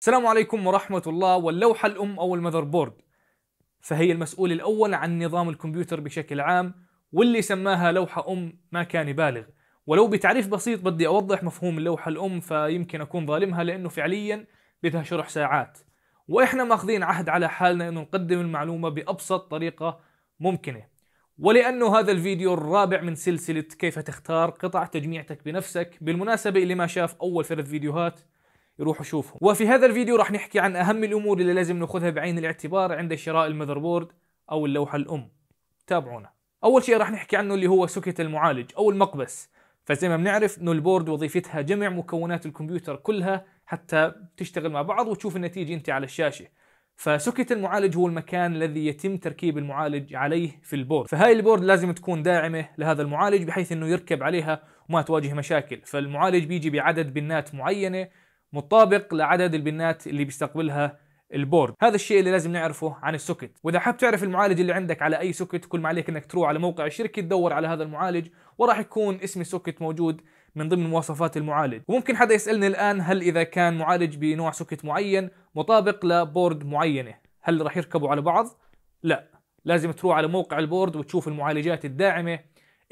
السلام عليكم ورحمة الله واللوحة الأم أو المذر بورد فهي المسؤول الأول عن نظام الكمبيوتر بشكل عام واللي سماها لوحة أم ما كان يبالغ ولو بتعريف بسيط بدي أوضح مفهوم اللوحة الأم فيمكن أكون ظالمها لأنه فعليا بدها شرح ساعات وإحنا ماخذين عهد على حالنا أنه نقدم المعلومة بأبسط طريقة ممكنة ولأنه هذا الفيديو الرابع من سلسلة كيف تختار قطع تجميعتك بنفسك بالمناسبة اللي ما شاف أول ثلاث فيديوهات يروحوا شوفهم وفي هذا الفيديو راح نحكي عن أهم الأمور اللي لازم ناخذها بعين الاعتبار عند شراء المذر بورد أو اللوحة الأم تابعونا أول شيء راح نحكي عنه اللي هو سكت المعالج أو المقبس فزي ما بنعرف انه البورد وظيفتها جمع مكونات الكمبيوتر كلها حتى تشتغل مع بعض وتشوف النتيجه انت على الشاشه فسكت المعالج هو المكان الذي يتم تركيب المعالج عليه في البورد فهاي البورد لازم تكون داعمة لهذا المعالج بحيث انه يركب عليها وما تواجه مشاكل فالمعالج بيجي بعدد بنات معينة مطابق لعدد البنات اللي بيستقبلها البورد هذا الشيء اللي لازم نعرفه عن السوكت واذا حاب تعرف المعالج اللي عندك على اي سوكت كل ما عليك انك تروح على موقع الشركه تدور على هذا المعالج وراح يكون اسم السوكت موجود من ضمن مواصفات المعالج وممكن حدا يسالني الان هل اذا كان معالج بنوع سوكت معين مطابق لبورد معينه هل راح يركبوا على بعض لا لازم تروح على موقع البورد وتشوف المعالجات الداعمه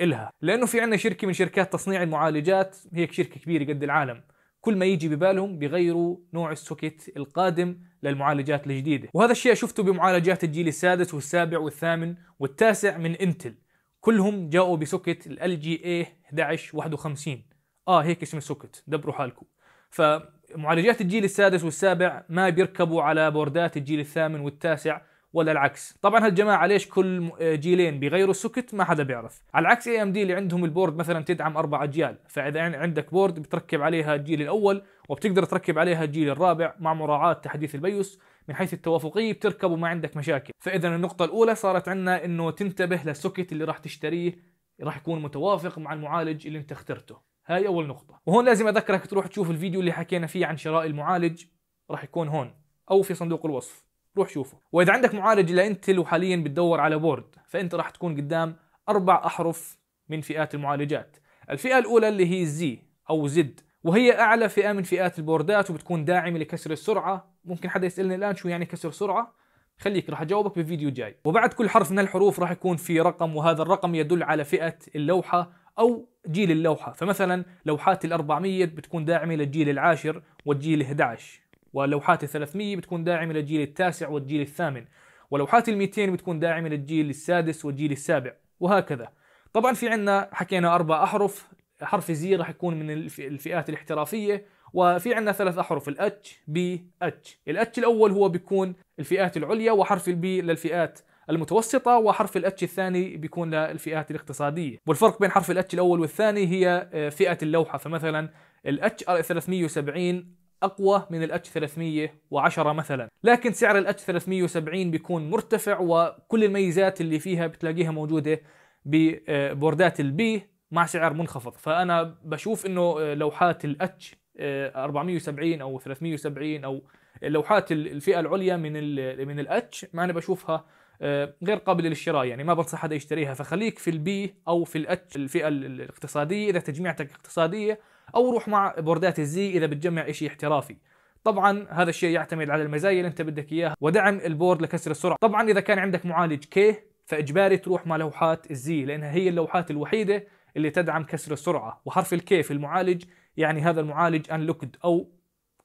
إلها لأنه في عندنا شركة من شركات تصنيع المعالجات هيك شركة كبيرة قد العالم كل ما يجي ببالهم بيغيروا نوع السوكيت القادم للمعالجات الجديده وهذا الشيء شفته بمعالجات الجيل السادس والسابع والثامن والتاسع من انتل كلهم جاءوا بسوكيت ال جي اي 1151 اه هيك اسم السوكيت دبروا حالكم فمعالجات الجيل السادس والسابع ما بيركبوا على بوردات الجيل الثامن والتاسع ولا العكس طبعا هالجماعه ليش كل آه، جيلين بيغيروا السوكت ما حدا بيعرف على العكس اي ام دي اللي عندهم البورد مثلا تدعم اربع اجيال فاذا عندك بورد بتركب عليها الجيل الاول وبتقدر تركب عليها الجيل الرابع مع مراعاه تحديث البيوس من حيث التوافقيه بتركب وما عندك مشاكل فاذا النقطه الاولى صارت عندنا انه تنتبه للسوكت اللي راح تشتريه راح يكون متوافق مع المعالج اللي انت اخترته هاي اول نقطه وهون لازم اذكرك تروح تشوف الفيديو اللي حكينا فيه عن شراء المعالج راح يكون هون او في صندوق الوصف روح شوفه واذا عندك معالج لانتل وحاليا بتدور على بورد فانت راح تكون قدام اربع احرف من فئات المعالجات الفئه الاولى اللي هي زي او زد وهي اعلى فئه من فئات البوردات وبتكون داعمه لكسر السرعه ممكن حدا يسالني الان شو يعني كسر سرعه خليك راح اجاوبك بفيديو جاي وبعد كل حرف من الحروف راح يكون في رقم وهذا الرقم يدل على فئه اللوحه او جيل اللوحه فمثلا لوحات ال400 بتكون داعمه للجيل العاشر والجيل 11 ولوحات ال 300 بتكون داعمه للجيل التاسع والجيل الثامن ولوحات ال 200 بتكون داعمه للجيل السادس والجيل السابع وهكذا طبعا في عندنا حكينا اربع احرف حرف زي راح يكون من الفئات الاحترافيه وفي عندنا ثلاث احرف الاتش بي اتش الاتش الاول هو بيكون الفئات العليا وحرف البي للفئات المتوسطه وحرف الاتش الثاني بيكون للفئات الاقتصاديه والفرق بين حرف الاتش الاول والثاني هي آه، فئه اللوحه فمثلا الاتش 370 اقوى من الاتش 310 مثلا لكن سعر الاتش 370 بيكون مرتفع وكل الميزات اللي فيها بتلاقيها موجوده ببوردات البي مع سعر منخفض فانا بشوف انه لوحات الاتش 470 او 370 او لوحات الفئه العليا من الـ من الاتش ما انا بشوفها آه، غير قابله للشراء يعني ما بنصح حدا يشتريها فخليك في البي او في الاتش الفئه الاقتصاديه اذا تجميعتك اقتصاديه او روح مع بوردات الزي اذا بتجمع شيء احترافي طبعا هذا الشيء يعتمد على المزايا اللي انت بدك اياها ودعم البورد لكسر السرعه طبعا اذا كان عندك معالج كي فاجباري تروح مع لوحات الزي لانها هي اللوحات الوحيده اللي تدعم كسر السرعه وحرف الكي في المعالج يعني هذا المعالج انلوكد او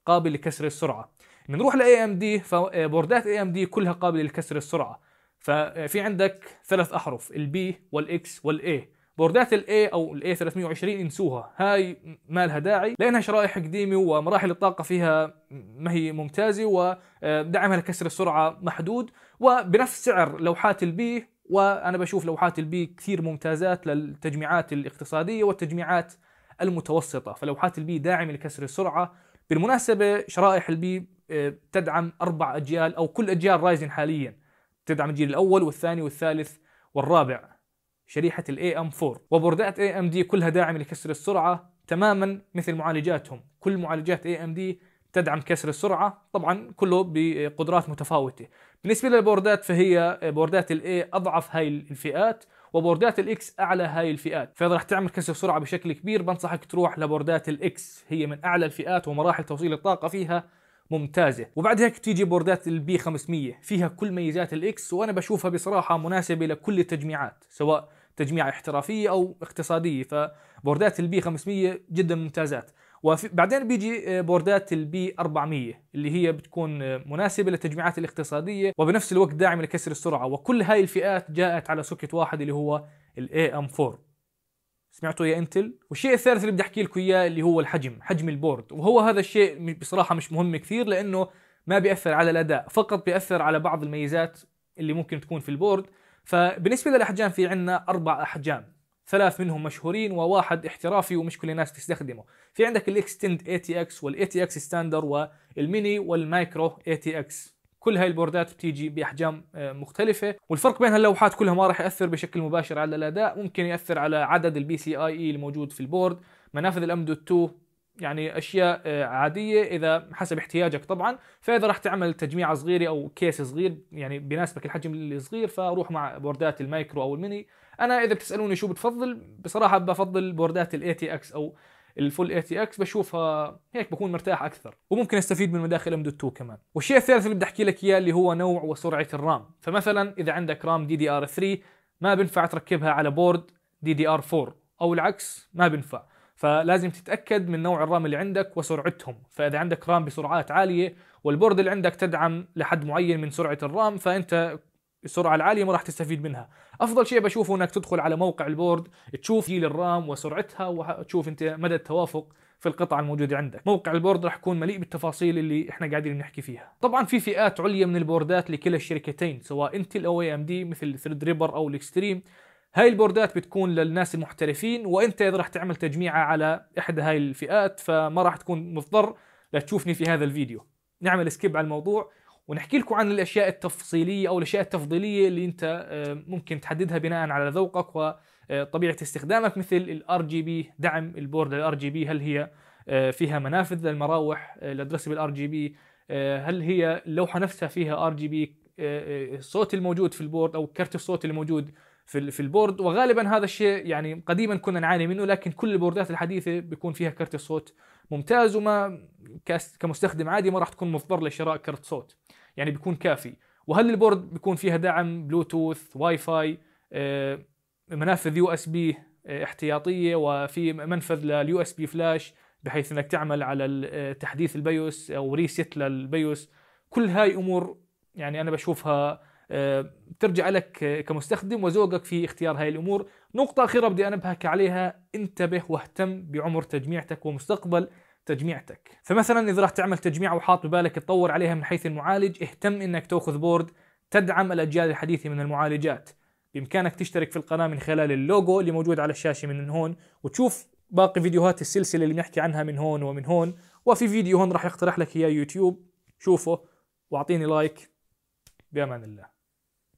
قابل لكسر السرعه بنروح لاي ام دي فبوردات اي ام دي كلها قابله لكسر السرعه ففي عندك ثلاث احرف البي والاكس والاي بوردات الاي او الاي 320 انسوها هاي ما لها داعي لانها شرائح قديمه ومراحل الطاقه فيها ما هي ممتازه ودعمها لكسر السرعه محدود وبنفس سعر لوحات البي وانا بشوف لوحات البي كثير ممتازات للتجميعات الاقتصاديه والتجميعات المتوسطه فلوحات البي داعمه لكسر السرعه بالمناسبه شرائح البي آه، تدعم اربع اجيال او كل اجيال رايزن حاليا تدعم الجيل الاول والثاني والثالث والرابع شريحة ال AM4 وبوردات AMD كلها داعمة لكسر السرعة تماما مثل معالجاتهم كل معالجات AMD تدعم كسر السرعة طبعا كله بقدرات متفاوتة بالنسبة للبوردات فهي بوردات ال A أضعف هاي الفئات وبوردات الاكس اعلى هاي الفئات فاذا رح تعمل كسر سرعه بشكل كبير بنصحك تروح لبوردات الاكس هي من اعلى الفئات ومراحل توصيل الطاقه فيها ممتازه وبعد هيك تيجي بوردات البي 500 فيها كل ميزات الاكس وانا بشوفها بصراحه مناسبه لكل التجميعات سواء تجميعة احترافية أو اقتصادية فبوردات البي 500 جدا ممتازات وبعدين بيجي آه، بوردات البي 400 اللي هي بتكون آه، مناسبة للتجميعات الاقتصادية وبنفس الوقت داعمة لكسر السرعة وكل هاي الفئات جاءت على سوكت واحد اللي هو الاي ام 4 سمعتوا يا انتل والشيء الثالث اللي بدي احكي لكم اياه اللي هو الحجم حجم البورد وهو هذا الشيء بصراحه مش مهم كثير لانه ما بياثر على الاداء فقط بياثر على بعض الميزات اللي ممكن تكون في البورد فبالنسبة للأحجام في عندنا أربع أحجام ثلاث منهم مشهورين وواحد احترافي ومش كل الناس تستخدمه في عندك الاكستند اي تي اكس والاي تي اكس ستاندر والميني والمايكرو اي تي اكس كل هاي البوردات بتيجي باحجام آه، مختلفه والفرق بين هاللوحات كلها ما راح ياثر بشكل مباشر على الاداء ممكن ياثر على عدد البي سي اي اي الموجود في البورد منافذ الامدو 2 يعني اشياء آه، عاديه اذا حسب احتياجك طبعا فاذا راح تعمل تجميع صغيره او كيس صغير يعني بيناسبك الحجم الصغير فروح مع بوردات المايكرو او الميني انا اذا بتسالوني شو بتفضل بصراحه بفضل بوردات الاي تي اكس او الفول اي تي اكس بشوفها هيك بكون مرتاح اكثر وممكن استفيد من مداخل ام دوت 2 كمان والشيء الثالث اللي بدي احكي لك اياه اللي هو نوع وسرعه الرام فمثلا اذا عندك رام دي دي ار 3 ما بينفع تركبها على بورد دي دي ار 4 او العكس ما بينفع فلازم تتاكد من نوع الرام اللي عندك وسرعتهم فاذا عندك رام بسرعات عاليه والبورد اللي عندك تدعم لحد معين من سرعه الرام فانت السرعه العاليه ما راح تستفيد منها افضل شيء بشوفه انك تدخل على موقع البورد تشوف جيل الرام وسرعتها وتشوف انت مدى التوافق في القطعه الموجوده عندك موقع البورد راح يكون مليء بالتفاصيل اللي احنا قاعدين نحكي فيها طبعا في فئات عليا من البوردات لكلا الشركتين سواء انتل او اي ام دي مثل ثريد ريبر او الاكستريم هاي البوردات بتكون للناس المحترفين وانت اذا راح تعمل تجميعة على احدى هاي الفئات فما راح تكون مضطر لتشوفني في هذا الفيديو نعمل سكيب على الموضوع ونحكي لكم عن الاشياء التفصيليه او الاشياء التفضيليه اللي انت آه، ممكن تحددها بناء على ذوقك وطبيعه استخدامك مثل الار جي بي دعم البورد الار جي بي هل هي آه، فيها منافذ للمراوح آه، الادرسبل ار جي بي هل هي اللوحه نفسها فيها ار جي بي الصوت الموجود في البورد او كرت الصوت الموجود في في البورد وغالبا هذا الشيء يعني قديما كنا نعاني منه لكن كل البوردات الحديثه بيكون فيها كرت الصوت ممتاز وما كمستخدم عادي ما راح تكون مضطر لشراء كرت صوت يعني بيكون كافي وهل البورد بيكون فيها دعم بلوتوث واي فاي آه، منافذ يو اس بي آه، احتياطيه وفي منفذ لليو اس بي فلاش بحيث انك تعمل على آه، تحديث البيوس او ريست للبيوس كل هاي امور يعني انا بشوفها بترجع لك كمستخدم وزوجك في اختيار هاي الامور نقطه اخيره بدي انبهك عليها انتبه واهتم بعمر تجميعتك ومستقبل تجميعتك فمثلا اذا راح تعمل تجميع وحاط ببالك تطور عليها من حيث المعالج اهتم انك تاخذ بورد تدعم الاجيال الحديثه من المعالجات بامكانك تشترك في القناه من خلال اللوجو اللي موجود على الشاشه من هون وتشوف باقي فيديوهات السلسله اللي بنحكي عنها من هون ومن هون وفي فيديو هون راح يقترح لك اياه يوتيوب شوفه واعطيني لايك بامان الله